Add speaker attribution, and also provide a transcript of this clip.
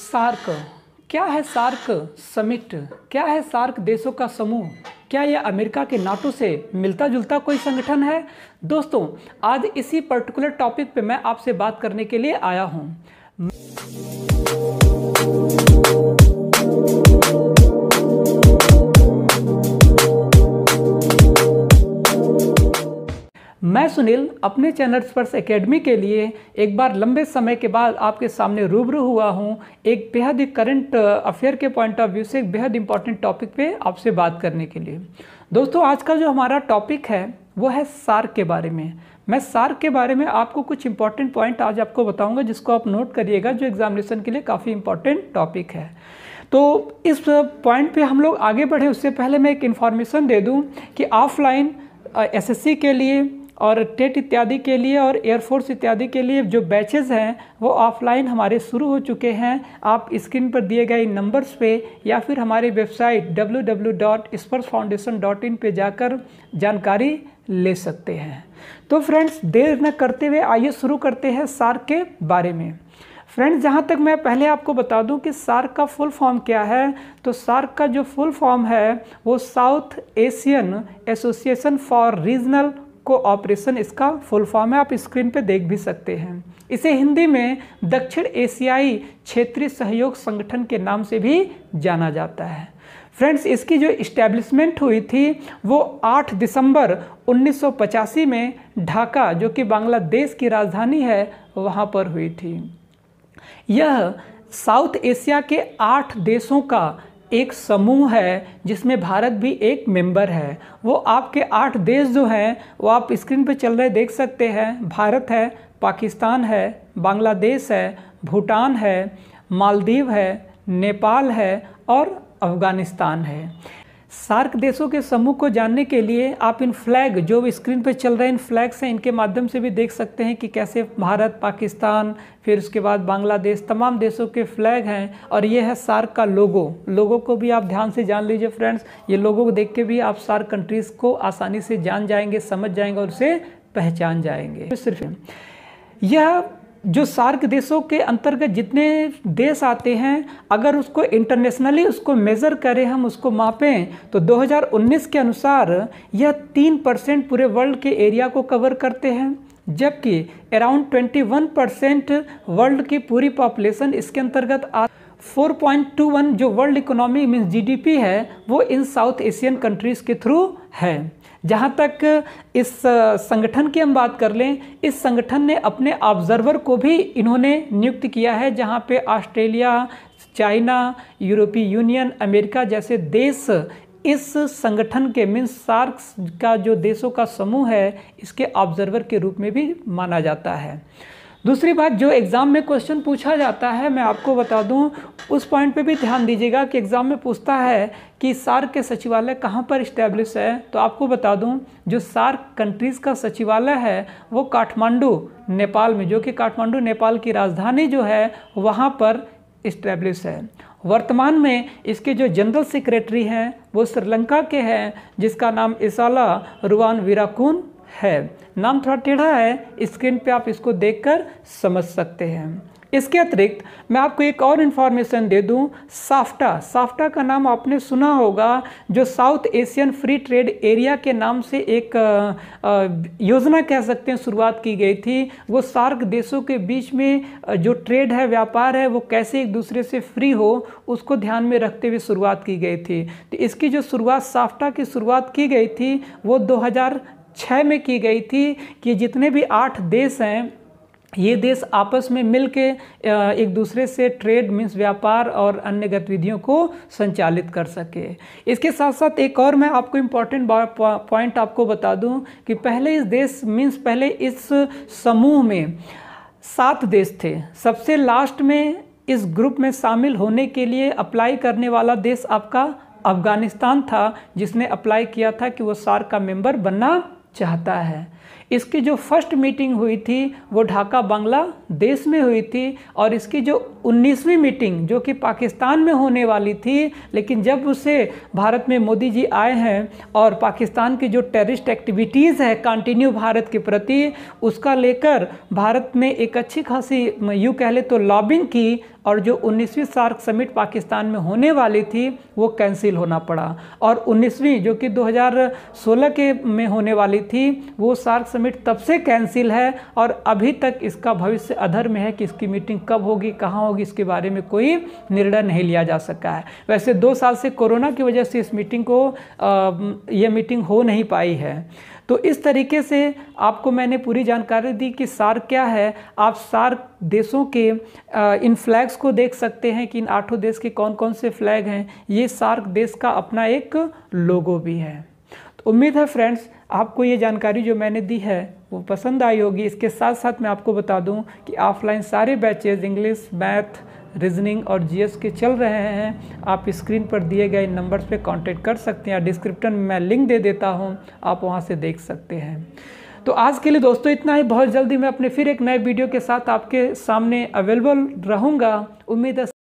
Speaker 1: SAARC क्या है SAARC summit क्या है सार्क देशों का समूह क्या यह अमेरिका के नाटो से मिलता जुलता कोई संगठन है दोस्तों आज इसी पर्टिकुलर टॉपिक पे मैं आपसे बात करने के लिए आया हूँ सुनील अपने चैनल स्पर्श एकेडमी के लिए एक बार लंबे समय के बाद आपके सामने रूबरू हुआ हूँ एक बेहद ही करंट अफेयर uh, के पॉइंट ऑफ व्यू से एक बेहद इंपॉर्टेंट टॉपिक पे आपसे बात करने के लिए दोस्तों आज का जो हमारा टॉपिक है वो है सार्क के बारे में मैं सार्क के बारे में आपको कुछ इंपॉर्टेंट पॉइंट आज आपको बताऊंगा जिसको आप नोट करिएगा जो एग्जामिनेशन के लिए काफ़ी इंपॉर्टेंट टॉपिक है तो इस पॉइंट uh, पे हम लोग आगे बढ़े उससे पहले मैं एक इन्फॉर्मेशन दे दूं कि ऑफलाइन एसएससी uh, के लिए और टेट इत्यादि के लिए और एयरफोर्स इत्यादि के लिए जो बैचेज़ हैं वो ऑफलाइन हमारे शुरू हो चुके हैं आप स्क्रीन पर दिए गए नंबर्स पे या फिर हमारी वेबसाइट www.spursfoundation.in पे जाकर जानकारी ले सकते हैं तो फ्रेंड्स देर न करते हुए आइए शुरू करते हैं सार के बारे में फ्रेंड्स जहाँ तक मैं पहले आपको बता दूं कि सार्क का फुल फॉर्म क्या है तो सार्क का जो फुल फॉर्म है वो south Asian association for regional cooperation इसका फुल फॉर्म है आप स्क्रीन पे देख भी सकते हैं इसे हिंदी में दक्षिण एशियाई क्षेत्रीय सहयोग संगठन के नाम से भी जाना जाता है फ्रेंड्स इसकी जो इस्टेब्लिशमेंट हुई थी वो 8 दिसंबर 1985 में ढाका जो कि बांग्लादेश की राजधानी है वहाँ पर हुई थी यह साउथ एशिया के आठ देशों का एक समूह है जिसमें भारत भी एक मेंबर है वो आपके आठ देश जो हैं वो आप स्क्रीन पे चल रहे देख सकते हैं भारत है पाकिस्तान है बांग्लादेश है भूटान है मालदीव है नेपाल है और अफ़गानिस्तान है सार्क देशों के समूह को जानने के लिए आप इन फ्लैग जो स्क्रीन पर चल रहे हैं इन फ्लैग्स हैं इनके माध्यम से भी देख सकते हैं कि कैसे भारत पाकिस्तान फिर उसके बाद बांग्लादेश तमाम देशों के फ्लैग हैं और ये है सार्क का लोगो लोगों को भी आप ध्यान से जान लीजिए फ्रेंड्स ये लोगों को देख के भी आप सार्क कंट्रीज़ को आसानी से जान जाएंगे समझ जाएंगे और उसे पहचान जाएंगे सिर्फ यह जो सार्क देशों के अंतर्गत जितने देश आते हैं अगर उसको इंटरनेशनली उसको मेज़र करें हम उसको मापें तो 2019 के अनुसार यह तीन परसेंट पूरे वर्ल्ड के एरिया को कवर करते हैं जबकि अराउंड 21 परसेंट वर्ल्ड की पूरी पॉपुलेशन इसके अंतर्गत आ 4.21 जो वर्ल्ड इकोनॉमी मीन्स जीडीपी है वो इन साउथ एशियन कंट्रीज़ के थ्रू है जहाँ तक इस संगठन की हम बात कर लें इस संगठन ने अपने ऑब्जर्वर को भी इन्होंने नियुक्त किया है जहाँ पे ऑस्ट्रेलिया चाइना यूरोपीय यूनियन अमेरिका जैसे देश इस संगठन के मीन्स सार्क्स का जो देशों का समूह है इसके ऑब्जर्वर के रूप में भी माना जाता है दूसरी बात जो एग्ज़ाम में क्वेश्चन पूछा जाता है मैं आपको बता दूं उस पॉइंट पे भी ध्यान दीजिएगा कि एग्ज़ाम में पूछता है कि सार्क के सचिवालय कहाँ पर इस्टेब्लिश है तो आपको बता दूं जो सार्क कंट्रीज़ का सचिवालय है वो काठमांडू नेपाल में जो कि काठमांडू नेपाल की राजधानी जो है वहाँ पर इस्टेब्लिश है वर्तमान में इसके जो जनरल सेक्रेटरी हैं वो श्रीलंका के हैं जिसका नाम इसाला रुवान वीराकून है नाम थोड़ा टेढ़ा है स्क्रीन पे आप इसको देखकर समझ सकते हैं इसके अतिरिक्त मैं आपको एक और इन्फॉर्मेशन दे दूं साफ्टा साफ्टा का नाम आपने सुना होगा जो south Asian free trade area के नाम से एक योजना कह सकते हैं शुरुआत की गई थी वो सार्क देशों के बीच में जो ट्रेड है व्यापार है वो कैसे एक दूसरे से फ्री हो उसको ध्यान में रखते हुए शुरुआत की गई थी तो इसकी जो शुरुआत साफ्टा की शुरुआत की गई थी वो दो छः में की गई थी कि जितने भी आठ देश हैं ये देश आपस में मिलके एक दूसरे से ट्रेड मीन्स व्यापार और अन्य गतिविधियों को संचालित कर सके इसके साथ साथ एक और मैं आपको इम्पॉर्टेंट पॉइंट आपको बता दूं कि पहले इस देश मीन्स पहले इस समूह में सात देश थे सबसे लास्ट में इस ग्रुप में शामिल होने के लिए अप्लाई करने वाला देश आपका अफ़गानिस्तान था जिसने अप्लाई किया था कि वो सार का मेंबर बनना चाहता है इसकी जो फर्स्ट मीटिंग हुई थी वो ढाका बांग्लादेश में हुई थी और इसकी जो 19वीं मीटिंग जो कि पाकिस्तान में होने वाली थी लेकिन जब उसे भारत में मोदी जी आए हैं और पाकिस्तान की जो टेररिस्ट एक्टिविटीज़ है कंटिन्यू भारत के प्रति उसका लेकर भारत ने एक अच्छी खासी यूँ कह ले तो लॉबिंग की और जो 19वीं सार्क समिट पाकिस्तान में होने वाली थी वो कैंसिल होना पड़ा और 19वीं जो कि 2016 के में होने वाली थी वो सार्क सार्क समिट तब से कैंसिल है और अभी तक इसका भविष्य अधर में है कि इसकी मीटिंग कब होगी कहाँ होगी इसके बारे में कोई निर्णय नहीं लिया जा सका है वैसे दो साल से कोरोना की वजह से इस मीटिंग को यह मीटिंग हो नहीं पाई है तो इस तरीके से आपको मैंने पूरी जानकारी दी कि सार्क क्या है आप सार्क देशों के इन फ्लैग्स को देख सकते हैं कि इन आठों देश के कौन कौन से फ्लैग हैं ये सार्क देश का अपना एक लोगो भी है तो उम्मीद है फ्रेंड्स आपको ये जानकारी जो मैंने दी है वो पसंद आई होगी इसके साथ साथ मैं आपको बता दूं कि ऑफलाइन सारे बैचेज इंग्लिश मैथ रीजनिंग और जीएस के चल रहे हैं आप स्क्रीन पर दिए गए नंबर्स पे कांटेक्ट कर सकते हैं डिस्क्रिप्शन में मैं लिंक दे देता हूँ आप वहाँ से देख सकते हैं तो आज के लिए दोस्तों इतना ही बहुत जल्दी मैं अपने फिर एक नए वीडियो के साथ आपके सामने अवेलेबल रहूँगा उम्मीद है